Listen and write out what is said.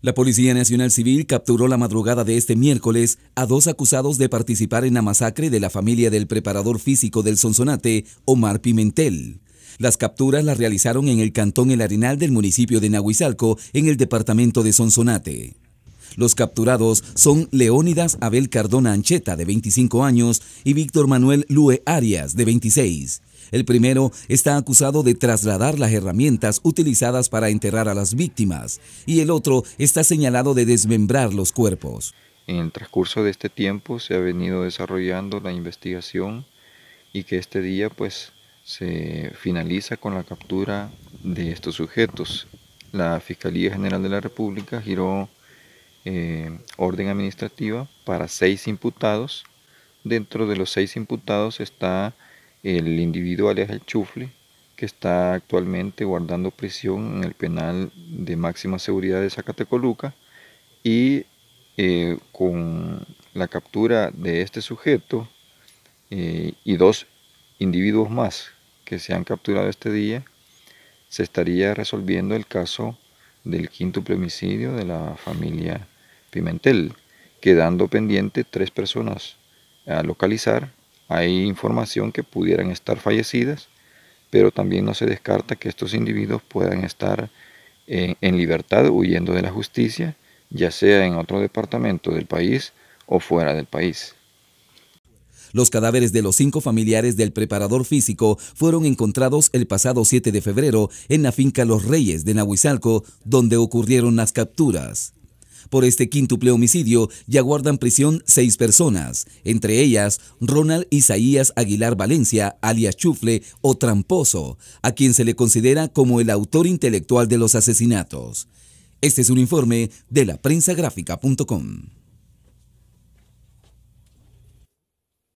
La Policía Nacional Civil capturó la madrugada de este miércoles a dos acusados de participar en la masacre de la familia del preparador físico del Sonsonate, Omar Pimentel. Las capturas las realizaron en el cantón El Arenal del municipio de Nahuizalco, en el departamento de Sonsonate. Los capturados son Leónidas Abel Cardona Ancheta, de 25 años, y Víctor Manuel Lue Arias, de 26. El primero está acusado de trasladar las herramientas utilizadas para enterrar a las víctimas y el otro está señalado de desmembrar los cuerpos. En el transcurso de este tiempo se ha venido desarrollando la investigación y que este día pues se finaliza con la captura de estos sujetos. La Fiscalía General de la República giró eh, orden administrativa para seis imputados. Dentro de los seis imputados está el individuo Aleja El Chufle, que está actualmente guardando prisión en el penal de máxima seguridad de Zacatecoluca y eh, con la captura de este sujeto eh, y dos individuos más que se han capturado este día, se estaría resolviendo el caso del quinto plemicidio de la familia Pimentel, quedando pendiente tres personas a localizar. Hay información que pudieran estar fallecidas, pero también no se descarta que estos individuos puedan estar eh, en, libertad huyendo de la justicia, ya sea en otro departamento del país o fuera del país. Los cadáveres de los cinco familiares del preparador físico fueron encontrados el pasado 7 de febrero en la finca Los Reyes de Nahuizalco, donde ocurrieron las capturas. Por este quíntuple homicidio ya guardan prisión seis personas, entre ellas Ronald Isaías Aguilar Valencia, alias Chufle o Tramposo, a quien se le considera como el autor intelectual de los asesinatos. Este es un informe de la